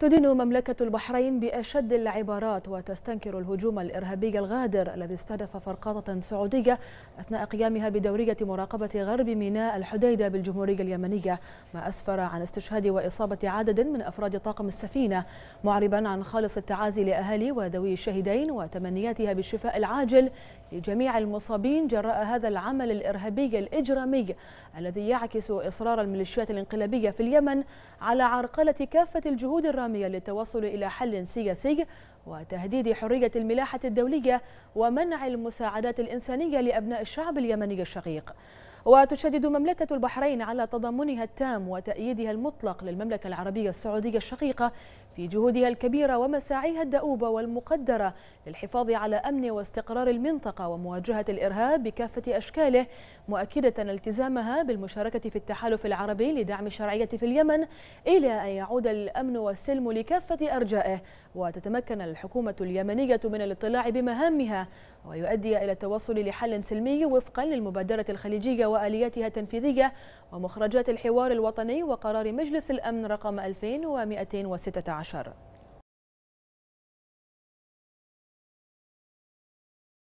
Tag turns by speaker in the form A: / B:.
A: تدين مملكة البحرين بأشد العبارات وتستنكر الهجوم الإرهابي الغادر الذي استهدف فرقاطة سعودية أثناء قيامها بدورية مراقبة غرب ميناء الحديدة بالجمهورية اليمنية ما أسفر عن استشهاد وإصابة عدد من أفراد طاقم السفينة معربا عن خالص التعازي لأهالي وذوي الشهيدين وتمنياتها بالشفاء العاجل لجميع المصابين جراء هذا العمل الإرهابي الإجرامي الذي يعكس إصرار الميليشيات الانقلابية في اليمن على عرقلة كافة الجهود الرامية الإسلامية للتوصل إلى حل سياسي وتهديد حرية الملاحة الدولية ومنع المساعدات الإنسانية لأبناء الشعب اليمني الشقيق وتشدد مملكة البحرين على تضامنها التام وتأييدها المطلق للمملكة العربية السعودية الشقيقة في جهودها الكبيرة ومساعيها الدؤوبة والمقدرة للحفاظ على أمن واستقرار المنطقة ومواجهة الإرهاب بكافة أشكاله مؤكدة التزامها بالمشاركة في التحالف العربي لدعم الشرعية في اليمن إلى أن يعود الأمن والسلم لكافة أرجائه وتتمكن الحكومة اليمنية من الاطلاع بمهامها ويؤدي إلى التوصل لحل سلمي وفقا للمبادرة الخليجية وآلياتها التنفيذية ومخرجات الحوار الوطني وقرار مجلس الأمن رقم 2216